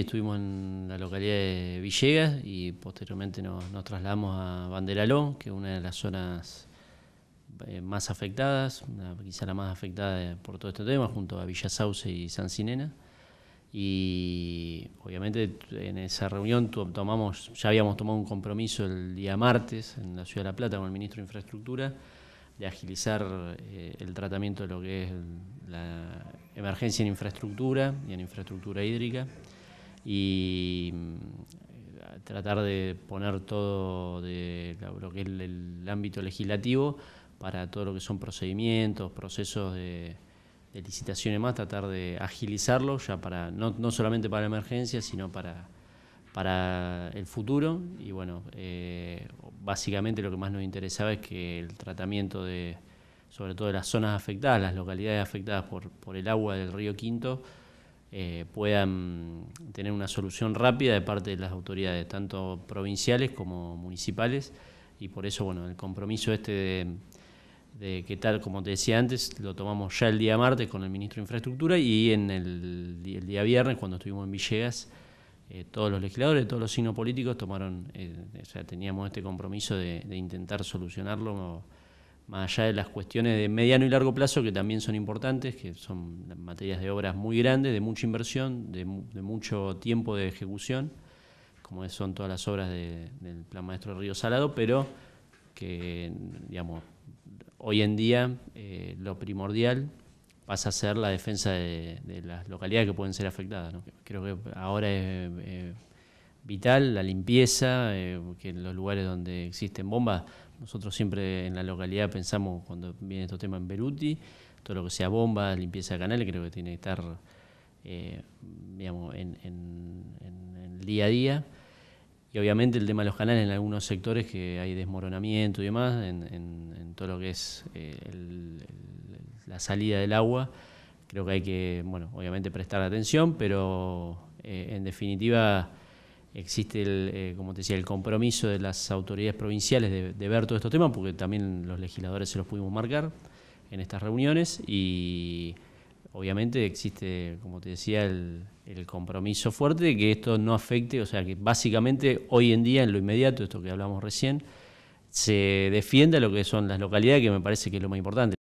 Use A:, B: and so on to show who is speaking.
A: Estuvimos en la localidad de Villegas y posteriormente nos, trasladamos a Banderalón, que es una de las zonas eh, más afectadas, quizá la más afectada por todo este tema, junto a Villa Sauce y San Sinena. Y obviamente en esa reunión tomamos, ya habíamos tomado un compromiso el día martes en la Ciudad de La Plata con el ministro de Infraestructura de agilizar eh, el tratamiento de lo que es la emergencia en infraestructura y en infraestructura hídrica y mm, tratar de poner todo de lo que es el, ámbito legislativo para todo lo que son procedimientos, procesos de, de licitación y más, tratar de agilizarlo ya para, no, solamente para la emergencia, sino para, para el futuro. Y bueno, eh, básicamente lo que más nos interesaba es que el tratamiento de, sobre todo de las zonas afectadas, las localidades afectadas por, por el agua del río Quinto, eh, puedan tener una solución rápida de parte de las autoridades, tanto provinciales como municipales, y por eso, bueno, el compromiso este de, de que tal como te decía antes, lo tomamos ya el día martes con el ministro de Infraestructura y en el, día viernes, cuando estuvimos en Villegas, eh, todos los legisladores, todos los signos políticos tomaron, eh, o sea, teníamos este compromiso de, de intentar solucionarlo más allá de las cuestiones de mediano y largo plazo que también son importantes, que son materias de obras muy grandes, de mucha inversión, de, mucho tiempo de ejecución, como son todas las obras del Plan Maestro de Río Salado, pero que, digamos, hoy en día eh, lo primordial pasa a ser la defensa de, las localidades que pueden ser afectadas. Creo que ahora es... Eh, vital, la limpieza, eh, que en los lugares donde existen bombas, nosotros siempre en la localidad pensamos cuando viene estos temas en Beruti, todo lo que sea bombas, limpieza de canales, creo que tiene que estar eh, en, el día a día. Y obviamente el tema de los canales en algunos sectores que hay desmoronamiento y demás, en, todo lo que es eh, la salida del agua, creo que hay que, bueno, obviamente prestar atención, pero en definitiva existe, el, eh, como te decía, el compromiso de las autoridades provinciales de, ver todos estos temas, porque también los legisladores se los pudimos marcar en estas reuniones y obviamente existe, como te decía, el, el compromiso fuerte de que esto no afecte, o sea, que básicamente hoy en día, en lo inmediato, esto que hablamos recién, se defienda lo que son las localidades, que me parece que es lo más importante.